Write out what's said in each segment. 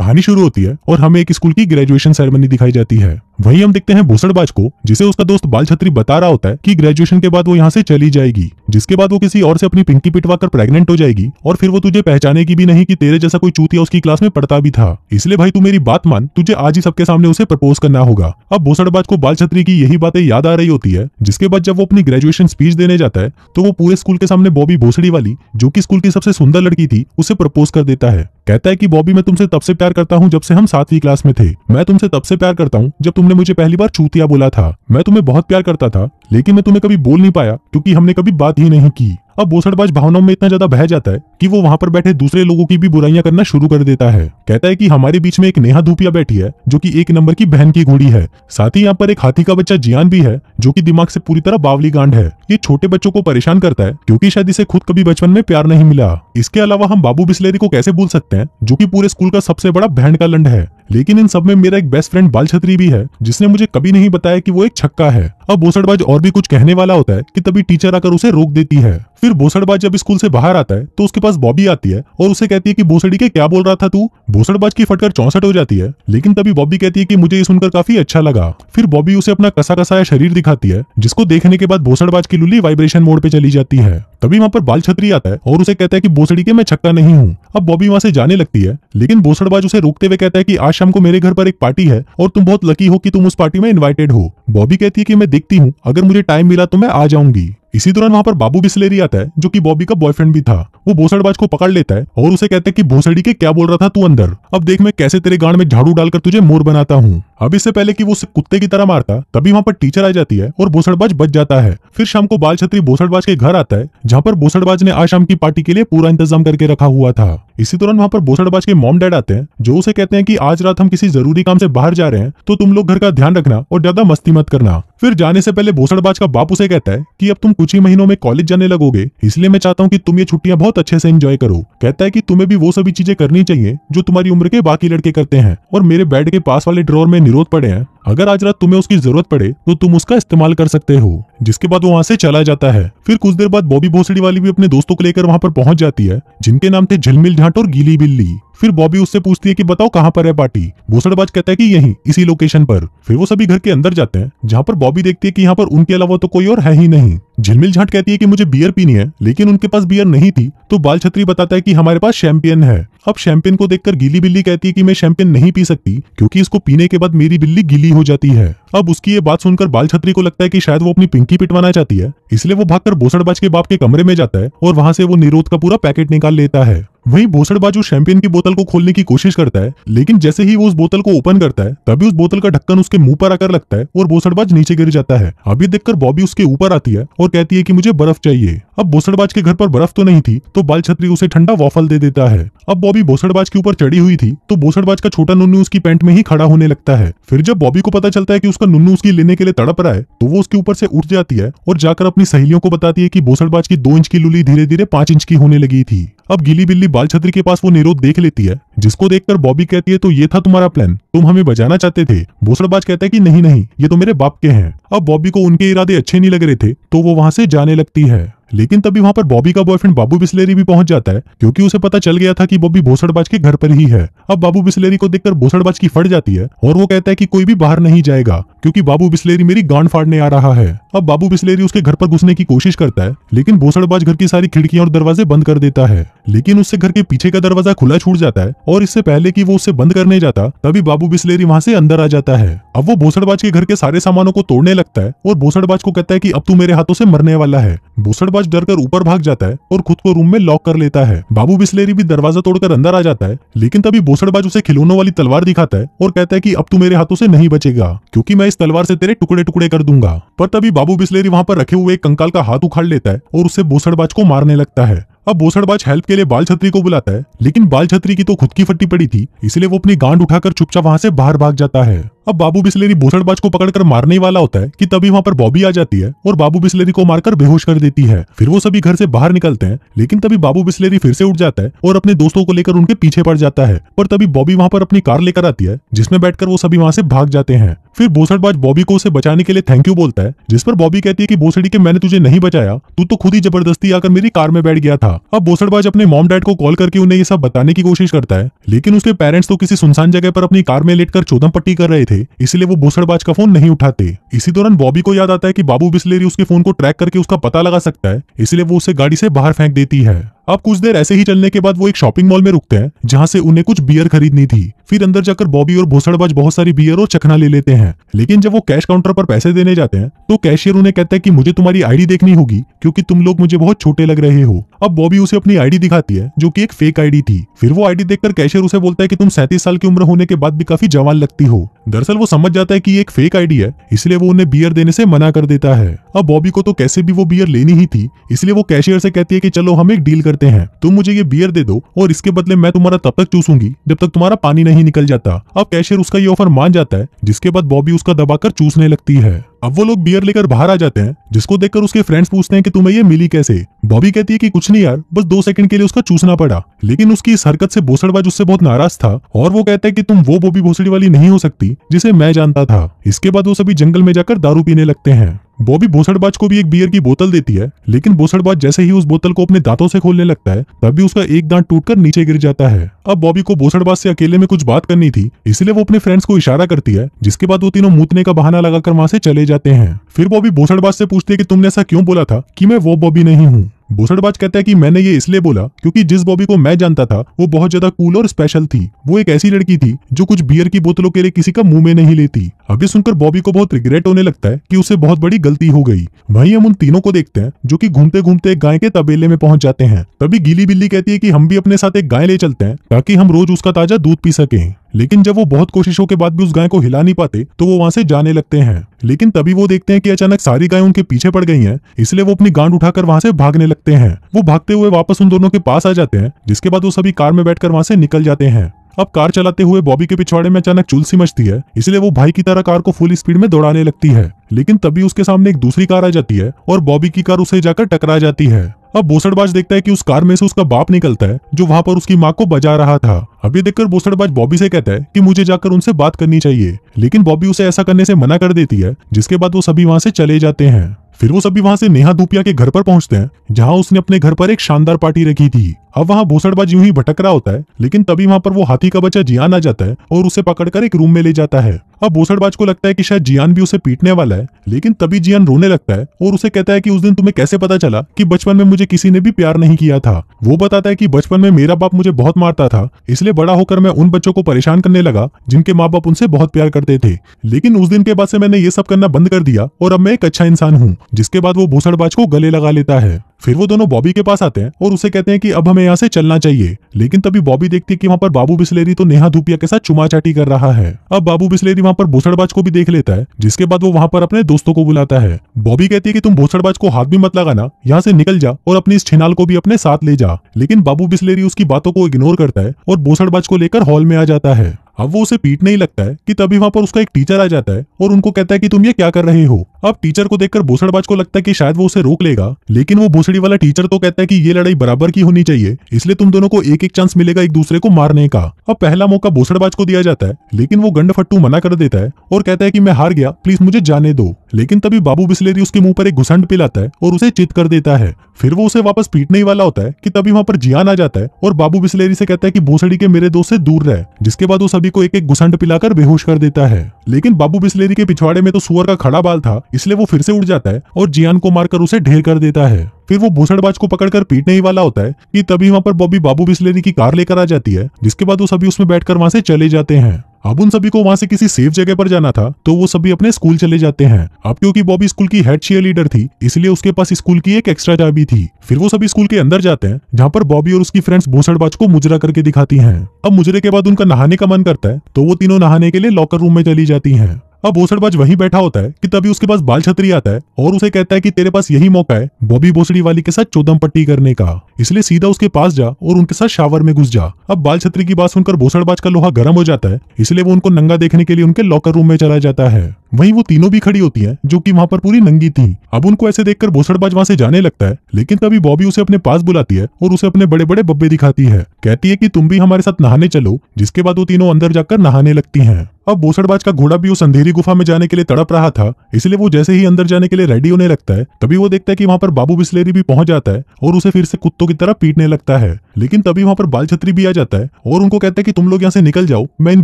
कहानी शुरू होती है और हमें एक स्कूल की ग्रेजुएशन सेरेमनी दिखाई जाती है वहीं हम देखते हैं भूषणबाज को जिसे उसका दोस्त बाल छत्री बता रहा होता है कि ग्रेजुएशन के बाद वो यहाँ से चली जाएगी जिसके बाद वो किसी और से अपनी पिंकी पिटवाकर प्रेग्नेंट हो जाएगी और फिर वो तुझे पहचानेगी भी नहीं कि तेरे जैसा कोई चूतिया उसकी क्लास में पढ़ता भी था इसलिए भाई तू मेरी बात मान तुझे आज ही सबके सामने उसे प्रपोज करना होगा अब भूषणबाज को बाल छत्री की यही बातें याद आ रही होती है जिसके बाद जब वो अपनी ग्रेजुएशन स्पीच देने जाता है तो वो पूरे स्कूल के सामने बॉबी भोसड़ी वाली जो की स्कूल की सबसे सुंदर लड़की थी उसे प्रपोज कर देता है कहता है की बॉबी मैं तुमसे तब से प्यार करता हूँ जब से हम सातवीं क्लास में थे मैं तुमसे तब से प्यार करता हूँ जब तुमने मुझे पहली बार चूतिया बोला था मैं तुम्हें बहुत प्यार करता था लेकिन मैं तुम्हें कभी बोल नहीं पाया क्योंकि हमने कभी बात ही नहीं की अब बोसड़बाज भावनाओं में इतना ज्यादा बह जाता है कि वो वहाँ पर बैठे दूसरे लोगों की भी बुराइयां करना शुरू कर देता है कहता है कि हमारे बीच में एक नेहा धूपिया बैठी है जो कि एक नंबर की बहन की घोड़ी है साथ ही यहाँ पर एक हाथी का बच्चा जियान भी है जो कि दिमाग से पूरी तरह बावली गांड है ये छोटे बच्चों को परेशान करता है क्योंकि शायद इसे खुद कभी बचपन में प्यार नहीं मिला इसके अलावा हम बाबू बिस्लेरी को कैसे भूल सकते हैं जो की पूरे स्कूल का सबसे बड़ा बहन का लंड है लेकिन इन सब में मेरा एक बेस्ट फ्रेंड बाल छतरी भी है जिसने मुझे कभी नहीं बताया कि वो एक छक्का है अब बोसड़बाज और भी कुछ कहने वाला होता है कि तभी टीचर आकर उसे रोक देती है फिर बोसड़बाज जब स्कूल से बाहर आता है तो उसके पास बॉबी आती है और उसे कहती है कि बोसड़ी के क्या बोल रहा था तू बोसड़बाज की फटकर चौसठ हो जाती है लेकिन तभी बॉबी कहती है कि मुझे ये सुनकर काफी अच्छा लगा फिर बॉबी उसे अपना कसा कसाया शरीर दिखाती है जिसको देखने के बाद बोसड़बाज की लुली वाइब्रेशन मोड पे चली जाती है तभी वहाँ पर बाल छत्री आता है और उसे कहता है कि बोसड़ी के मैं छक्का नहीं हूँ अब बॉबी वहाँ से जाने लगती है लेकिन बोसड़बाज उसे रोकते हुए कहता है कि आज शाम को मेरे घर पर एक पार्टी है और तुम बहुत लकी हो कि तुम उस पार्टी में इन्वाइटेड हो बॉबी कहती है कि मैं देखती हूँ अगर मुझे टाइम मिला तो मैं आ जाऊंगी इसी दौरान वहाँ पर बाबू बिस्लेरी आता है जो कि बॉबी का बॉयफ्रेंड भी था वो भोसड़बाज को पकड़ लेता है और उसे कहते हैं कि भोसड़ी के क्या बोल रहा था तू अंदर अब देख मैं कैसे तेरे गांड में झाड़ू डालकर तुझे मोर बनाता हूँ अब इससे पहले कि वो उसे कुत्ते की तरह मारता तभी वहाँ पर टीचर आ जाती है और बोसड़बाज बच जाता है फिर शाम को बाल छत्री बोसड़बाज के घर आता है जहाँ पर बोसड़बाज ने आज शाम की पार्टी के लिए पूरा इंतजाम करके रखा हुआ था इसी दौरान वहाँ पर बोसड़बाज के मॉम डैड आते हैं जो उसे कहते हैं की आज रात हम किसी जरूरी काम से बाहर जा रहे हैं तो तुम लोग घर का ध्यान रखना और ज्यादा मस्ती मत करना फिर जाने से पहले बोसड़बाज का बाप उसे कहता है कि अब तुम कुछ ही महीनों में कॉलेज जाने लगोगे इसलिए मैं चाहता हूँ कि तुम ये छुट्टियां बहुत अच्छे से एंजॉय करो कहता है कि तुम्हें भी वो सभी चीजें करनी चाहिए जो तुम्हारी उम्र के बाकी लड़के करते हैं और मेरे बेड के पास वाले ड्रॉर में विरोध पड़े हैं अगर आज रात तुम्हें उसकी जरूरत पड़े तो तुम उसका इस्तेमाल कर सकते हो जिसके बाद वो वहाँ से चला जाता है फिर कुछ देर बाद बॉबी भोसड़ी वाली भी अपने दोस्तों को लेकर वहाँ पर पहुंच जाती है जिनके नाम थे झिलमिल झांट और गीली बिल्ली फिर बॉबी उससे पूछती है कि बताओ कहाँ पर है पार्टी भूसड़बाज कहता है कि यही इसी लोकेशन पर फिर वो सभी घर के अंदर जाते हैं जहाँ पर बॉबी देखती है कि यहाँ पर उनके अलावा तो कोई और है ही नहीं झिलमिल झाट कहती है कि मुझे बियर पीनी है लेकिन उनके पास बियर नहीं थी तो बाल छत्री बताता है कि हमारे पास शैंपियन है अब शैंपियन को देखकर गीली बिल्ली कहती है कि मैं शैंपियन नहीं पी सकती क्योंकि इसको पीने के बाद मेरी बिल्ली गीली हो जाती है अब उसकी ये बात सुनकर बाल छत्री को लगता है कि शायद वो अपनी पिंकी पिटवाना चाहती है इसलिए वो भागकर बोसड़बाज के बाप के कमरे में जाता है और वहां से वो निरोध का पूरा पैकेट निकाल लेता है वहीं बाजू शैंपेन की बोतल को खोलने की कोशिश करता है लेकिन जैसे ही वो उस बोतल को ओपन करता है तभी उस बोतल का ढक्कन उसके मुंह पर आकर लगता है और भोसड़बाज नीचे गिर जाता है अभी देखकर बॉबी उसके ऊपर आती है और कहती है की मुझे बर्फ चाहिए अब भोसड़बाज के घर पर बर्फ तो नहीं थी तो बाल छतरी उसे ठंडा वॉफल दे देता है अब बॉबी भोसड़बाज के ऊपर चढ़ी हुई थी तो भोसड़बाज का छोटा नुन्नू उसकी पैंट में ही खड़ा होने लगता है फिर जब बॉबी को पता चलता है की उसका नुन्नू उसकी लेने के लिए तड़प रहा है तो वो उसके ऊपर से उठ जाती है और जाकर अपनी सहेलियों को बताती है की भोसड़बाज की दो इंच की लुली धीरे धीरे पांच इंच की होने लगी थी अब गिली बिल्ली बाल छत्री के पास वो निरोध देख लेती है जिसको देखकर बॉबी कहती है तो ये था तुम्हारा प्लान तुम हमें बजाना चाहते थे भूसड़बाज कहता है कि नहीं नहीं ये तो मेरे बाप के हैं अब बॉबी को उनके इरादे अच्छे नहीं लग रहे थे तो वो वहाँ से जाने लगती है लेकिन तभी वहां पर बॉबी का बॉयफ्रेंड बाबू बिस्लेरी भी पहुंच जाता है क्योंकि उसे पता चल गया था कि बॉबी भोसड़बाज के घर पर ही है अब बाबू बिस्लेरी को देखकर भोसड़बाज की फट जाती है और वो कहता है कि कोई भी बाहर नहीं जाएगा क्योंकि बाबू बिस्लेरी मेरी गांड फाड़ने आ रहा है अब बाबू बिस्लेरी उसके घर पर घुसने की कोशिश करता है लेकिन भोसड़बाज घर की सारी खिड़कियां और दरवाजे बंद कर देता है लेकिन उससे घर के पीछे का दरवाजा खुला छूट जाता है और इससे पहले की वो उसे बंद करने जाता तभी बाबू बिस्लेरी वहां से अंदर आ जाता है अब वो भोसडबाज के घर के सारे सामानों को तोड़ने लगता है और भोसड़बाज को कहता है की अब तू मेरे हाथों से मरने वाला है भोसड़बाज बाज डरकर ऊपर भाग जाता है और खुद को रूम में लॉक कर लेता है बाबू बिस्लेरी भी दरवाजा तोड़कर अंदर आ जाता है लेकिन तभी बोसड़बाज उसे खिलौनों वाली तलवार दिखाता है और कहता है की अब तू मेरे हाथों से नहीं बचेगा क्योंकि मैं इस तलवार से तेरे टुकड़े टुकड़े कर दूंगा पर तभी बाबू बिस्लेरी वहाँ पर रखे हुए एक कंकाल का हाथ उखाड़ लेता है और उसे बोसड़बाज को मारने लगता है अब बोसड़बाज हेल्प के लिए बाल छत्री को बुलाता है लेकिन बाल छत्री की तो खुद की फट्टी पड़ी थी इसलिए वो अपनी गांड उठाकर चुपचाप वहां से बाहर भाग जाता है अब बाबू बिस्लेरी बोसड़बाज को पकड़कर मारने वाला होता है कि तभी वहां पर बॉबी आ जाती है और बाबू बिस्लेरी को मारकर बेहोश कर देती है फिर वो सभी घर से बाहर निकलते हैं लेकिन तभी बाबू बिस्लेरी फिर से उठ जाता है और अपने दोस्तों को लेकर उनके पीछे पड़ जाता है पर तभी बॉबी वहां पर अपनी कार लेकर आती है जिसमें बैठकर वो सभी वहां से भाग जाते हैं फिर बोसड़बाज बॉबी को उसे बचाने के लिए थैंक यू बोलता है जिस पर बॉबी कहती है की भूसड़ी के मैंने तुझे नहीं बचाया तू तो खुद ही जबरदस्ती आकर मेरी कार में बैठ गया था अब बोसड़बाज अपने मॉम डैड को कॉल करके उन्हें ये सब बताने की कोशिश करता है लेकिन उसके पेरेंट्स तो किसी सुनसान जगह पर अपनी कार में लेटकर चौदम पट्टी कर रहे थे इसलिए वो भूसड़बाज का फोन नहीं उठाते इसी दौरान बॉबी को याद आता है कि बाबू बिस्लेरी उसके फोन को ट्रैक करके उसका पता लगा सकता है इसलिए वो उसे गाड़ी से बाहर फेंक देती है अब कुछ देर ऐसे ही चलने के बाद वो एक शॉपिंग मॉल में रुकते हैं जहाँ से उन्हें कुछ बियर खरीदनी थी फिर अंदर जाकर बॉबी और भोसड़बाज बहुत सारी बियर और चखना ले लेते हैं लेकिन जब वो कैश काउंटर पर पैसे देने जाते हैं तो कैशियर उन्हें कहता है की मुझे तुम्हारी आईडी देखनी होगी क्योंकि तुम लोग मुझे बहुत छोटे लग रहे हो अब बॉबी उसे अपनी आईडी दिखाती है जो की एक फेक आईडी थी फिर वो आईडी देखकर कैशियर उसे बोलता है की तुम सैंतीस साल की उम्र होने के बाद भी काफी जवान लगती हो दरअसल वो समझ जाता है की एक फेक आईडी है इसलिए वो उन्हें बियर देने से मना कर देता है अब बॉबी को तो कैसे भी वो बियर लेनी ही थी इसलिए वो कैशियर से कहती है की चलो हम एक डील करते करते हैं तुम मुझे ये बियर दे दो और इसके बदले मैं तुम्हारा तब तक चूसूंगी जब तक तुम्हारा पानी नहीं निकल जाता अब कैशियर उसका ये ऑफर मान जाता है जिसके बाद बॉबी उसका दबाकर चूसने लगती है अब वो लोग बियर लेकर बाहर आ जाते हैं जिसको देखकर उसके फ्रेंड्स पूछते हैं कि तुम्हें ये मिली कैसे बॉबी कहती है कि कुछ नहीं यार बस दो सेकंड के लिए उसका चूसना पड़ा लेकिन उसकी इस हरकत से भोसड़बाज उससे बहुत नाराज था और वो कहता है कि तुम वो बॉबी भोसड़ी वाली नहीं हो सकती जिसे मैं जानता था इसके बाद वो सभी जंगल में जाकर दारू पीने लगते हैं बॉबी भोसड़बाज को भी एक बियर की बोतल देती है लेकिन भोसड़बाज जैसे ही उस बोतल को अपने दांतों से खोलने लगता है तभी उसका एक दांत टूटकर नीचे गिर जाता है अब बॉबी को भोसड़बाज से अकेले में कुछ बात करनी थी इसलिए वो अपने फ्रेंड्स को इशारा करती है जिसके बाद वो तीनों मूतने का बहाना लगाकर वहां से चले जाते हैं फिर बॉबी भूषणबाज से पूछती है कि तुमने ऐसा क्यों बोला था कि मैं वो बॉबी नहीं हूँ भूषणबाज कहता है कि मैंने ये इसलिए बोला क्योंकि जिस बॉबी को मैं जानता था वो बहुत ज्यादा कूल और स्पेशल थी वो एक ऐसी लड़की थी जो कुछ बियर की बोतलों के लिए किसी का मुंह में नहीं लेती अब ये सुनकर बॉबी को बहुत रिग्रेट होने लगता है कि उसे बहुत बड़ी गलती हो गई वहीं हम उन तीनों को देखते हैं जो कि घूमते घूमते गाय के तबेले में पहुंच जाते हैं तभी गीली बिल्ली कहती है कि हम भी अपने साथ एक गाय ले चलते हैं ताकि हम रोज उसका ताजा दूध पी सकें लेकिन जब वो बहुत कोशिशों के बाद भी उस गाय को हिला नहीं पाते तो वो वहां से जाने लगते हैं लेकिन तभी वो देखते हैं कि अचानक सारी गाय उनके पीछे पड़ गई हैं इसलिए वो अपनी गांड उठाकर वहां से भागने लगते हैं वो भागते हुए वापस उन दोनों के पास आ जाते हैं जिसके बाद वो सभी कार में बैठकर वहां से निकल जाते हैं अब कार चलाते हुए बॉबी के पिछवाड़े में अचानक चुलसी मचती है इसलिए वो भाई की तरह कार को फुल स्पीड में दौड़ाने लगती है लेकिन तभी उसके सामने एक दूसरी कार आ जाती है और बॉबी की कार उसे जाकर टकरा जाती है अब बोसड़बाज देखता है कि उस कार में से उसका बाप निकलता है जो वहां पर उसकी माँ को बजा रहा था अब ये देखकर बोसड़बाज बॉबी से कहता है कि मुझे जाकर उनसे बात करनी चाहिए लेकिन बॉबी उसे ऐसा करने से मना कर देती है जिसके बाद वो सभी वहां से चले जाते हैं फिर वो सभी वहां से नेहा दूपिया के घर पर पहुंचते हैं जहां उसने अपने घर पर एक शानदार पार्टी रखी थी अब वहां भूसड़बाज यूं ही भटक रहा होता है लेकिन तभी वहां पर वो हाथी का बच्चा जियान आ जाता है और उसे पकड़कर एक रूम में ले जाता है अब भूसड़बाज को लगता है कि शायद जियान भी उसे पीटने वाला है लेकिन तभी जियान रोने लगता है और उसे कहता है कि उस दिन तुम्हें कैसे पता चला कि बचपन में मुझे किसी ने भी प्यार नहीं किया था वो बताता है कि बचपन में मेरा बाप मुझे बहुत मारता था इसलिए बड़ा होकर मैं उन बच्चों को परेशान करने लगा जिनके माँ बाप उनसे बहुत प्यार करते थे लेकिन उस दिन के बाद से मैंने ये सब करना बंद कर दिया और अब मैं एक अच्छा इंसान हूँ जिसके बाद वो भूसड़बाज को गले लगा लेता है फिर वो दोनों बॉबी के पास आते हैं और उसे कहते हैं कि अब हमें यहाँ से चलना चाहिए लेकिन तभी बॉबी देखती है कि वहाँ पर बाबू बिस्लेरी तो नेहा धूपिया के साथ चुमाचाटी कर रहा है अब बाबू बिस्लेरी वहाँ पर भूसड़बाज को भी देख लेता है जिसके बाद वो वहाँ पर अपने दोस्तों को बुलाता है बॉबी कहती है की तुम भूसड़बाज को हाथ भी मत लगाना यहाँ से निकल जा और अपनी इस छिनाल को भी अपने साथ ले जा लेकिन बाबू बिस्लेरी उसकी बातों को इग्नोर करता है और भूसड़बाज को लेकर हॉल में आ जाता है अब वो उसे पीटने ही लगता है कि तभी वहां पर उसका एक टीचर आ जाता है और उनको कहता है कि तुम ये क्या कर रहे हो अब टीचर को देखकर भूसड़बाज को लगता है कि शायद वो उसे रोक लेगा लेकिन वो भूसड़ी वाला टीचर तो कहता है कि ये लड़ाई बराबर की होनी चाहिए इसलिए तुम दोनों को एक एक चांस मिलेगा एक दूसरे को मारने का अब पहला मौका भूसड़बाज को दिया जाता है लेकिन वो गंड फट्टू मना कर देता है और कहता है कि मैं हार गया प्लीज मुझे जाने दो लेकिन तभी बाबू बिस्लेरी उसके मुंह पर एक घुसंड पिलाता है और उसे चित कर देता है फिर वो उसे वापस पीटने ही वाला होता है कि तभी वहां पर जियान आ जाता है और बाबू बिस्लेरी से कहता है कि भूसड़ी के मेरे दोस्त से दूर रहे जिसके बाद वो सभी सभी को एक एक घुसंड पिलाकर बेहोश कर देता है लेकिन बाबू बिस्लेरी के पिछवाड़े में तो सुअर का खड़ा बाल था इसलिए वो फिर से उड़ जाता है और जियान को मारकर उसे ढेर कर देता है फिर वो भूसड़बाज को पकड़कर पीटने ही वाला होता है कि तभी वहाँ पर बॉबी बाबू बिस्लेरी की कार लेकर आ जाती है जिसके बाद वो सभी उसमें बैठकर वहाँ से चले जाते हैं अब उन सभी को वहाँ से किसी सेफ जगह पर जाना था तो वो सभी अपने स्कूल चले जाते हैं अब क्योंकि बॉबी स्कूल की हेड चेयर लीडर थी इसलिए उसके पास स्कूल की एक एक्स्ट्रा चाबी थी फिर वो सभी स्कूल के अंदर जाते हैं जहाँ पर बॉबी और उसकी फ्रेंड्स भूसड़बाज को मुजरा करके दिखाती है अब मुजरे के बाद उनका नहाने का मन करता है तो वो तीनों नहाने के लिए लॉकर रूम में चली जाती है अब बोसड़बाज वहीं बैठा होता है कि तभी उसके पास बाल छतरी आता है और उसे कहता है कि तेरे पास यही मौका है बॉबी बोसड़ी वाली के साथ चौदम पट्टी करने का इसलिए सीधा उसके पास जा और उनके साथ शावर में घुस जा अब बाल छतरी की बात सुनकर बोसड़बाज का लोहा गर्म हो जाता है इसलिए वो उनको नंगा देखने के लिए उनके लॉकर रूम में चला जाता है वहीं वो तीनों भी खड़ी होती हैं जो कि वहां पर पूरी नंगी थी अब उनको ऐसे देखकर बोसड़बाज वहां से जाने लगता है लेकिन तभी बॉबी उसे अपने पास बुलाती है और उसे अपने बड़े बड़े बब्बे दिखाती है कहती है कि तुम भी हमारे साथ नहाने चलो जिसके बाद वो तीनों अंदर जाकर नहाने लगती हैं अब बोसड़बाज का घोड़ा भी उस अंधेरी गुफा में जाने के लिए तड़प रहा था इसलिए वो जैसे ही अंदर जाने के लिए रेडी होने लगता है तभी वो देखता है कि वहाँ पर बाबू बिस्लेरी भी पहुंच जाता है और उसे फिर से कुत्तों की तरह पीटने लगता है लेकिन तभी वहाँ पर बाल छत्री भी आ जाता है और उनको कहता है कि तुम लोग यहाँ से निकल जाओ मैं इन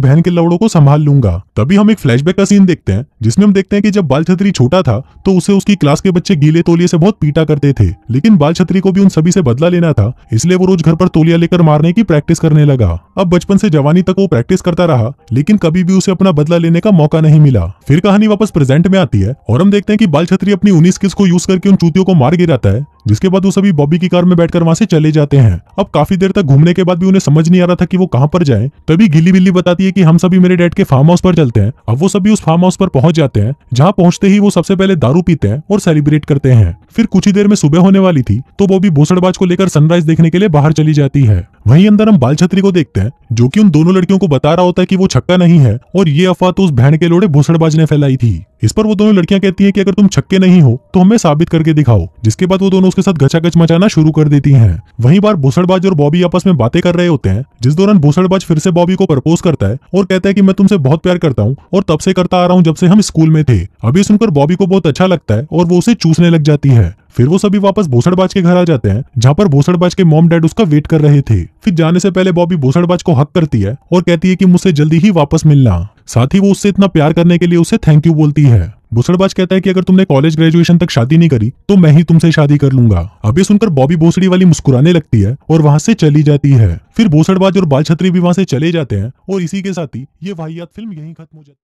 बहन के लवड़ों को संभाल लूंगा तभी हम एक फ्लैशबैक का सीन देखते हैं जिसमें हम देखते हैं कि जब बाल छत्री छोटा था तो उसे उसकी क्लास के बच्चे गीले तोलिए से बहुत पीटा करते थे लेकिन बाल छत्री को भी उन सभी से बदला लेना था इसलिए वो रोज घर पर तोलिया लेकर मारने की प्रैक्टिस करने लगा अब बचपन से जवानी तक वो प्रैक्टिस करता रहा लेकिन कभी भी उसे अपना बदला लेने का मौका नहीं मिला फिर कहानी वापस प्रेजेंट में आती है और हम देखते हैं कि बाल छत्री अपनी उन्नीस किस को यूज करके उन चूतियों को मार गिराता है जिसके बाद वो सभी बॉबी की कार में बैठकर वहां से चले जाते हैं अब काफी देर तक घूमने के बाद भी उन्हें समझ नहीं आ रहा था कि वो कहां पर जाए तभी गिल्ली बिल्ली बताती है कि हम सभी मेरे डैड के फार्म हाउस पर चलते हैं अब वो सभी उस फार्म हाउस पर पहुंच जाते हैं जहां पहुंचते ही वो सबसे पहले दारू पीते हैं और सेलिब्रेट करते हैं फिर कुछ ही देर में सुबह होने वाली थी तो बॉबी भूसड़बाज को लेकर सनराइज देखने के लिए बाहर चली जाती है वहीं अंदर हम बाल छत्री को देखते हैं जो कि उन दोनों लड़कियों को बता रहा होता है कि वो छक्का नहीं है और ये अफवाह तो उस बहन के लोड़े भूसड़बाज ने फैलाई थी इस पर वो दोनों लड़कियां कहती हैं कि अगर तुम छक्के नहीं हो तो हमें साबित करके दिखाओ जिसके बाद वो दोनों उसके साथ गच मचाना शुरू कर देती है वही बार भूसड़बाज और बॉबी आपस में बातें कर रहे होते हैं जिस दौरान भूसड़बाज फिर से बॉबी को प्रपोज करता है और कहता है की मैं तुमसे बहुत प्यार करता हूँ और तब से करता आ रहा हूँ जब से हम स्कूल में थे अभी सुनकर बॉबी को बहुत अच्छा लगता है और वो उसे चूसने लग जाती है फिर वो सभी वापस भूसड़बाज के घर आ जाते हैं जहाँ पर भूसड़बाज के मॉम डैड उसका वेट कर रहे थे फिर जाने से पहले बॉबी भूसड़बाज को हक करती है और कहती है कि मुझसे जल्दी ही वापस मिलना साथ ही वो उससे इतना प्यार करने के लिए उसे थैंक यू बोलती है भूसड़बाज कहता है कि अगर तुमने कॉलेज ग्रेजुएशन तक शादी नहीं करी तो मैं ही तुमसे शादी कर लूंगा अब ये सुनकर बॉबी भोसड़ी वाली मुस्कुराने लगती है और वहां से चली जाती है फिर भोसडबाज और बाल छत्री भी वहां से चले जाते हैं और इसी के साथ ही ये वाहियात फिल्म यही खत्म हो जाती है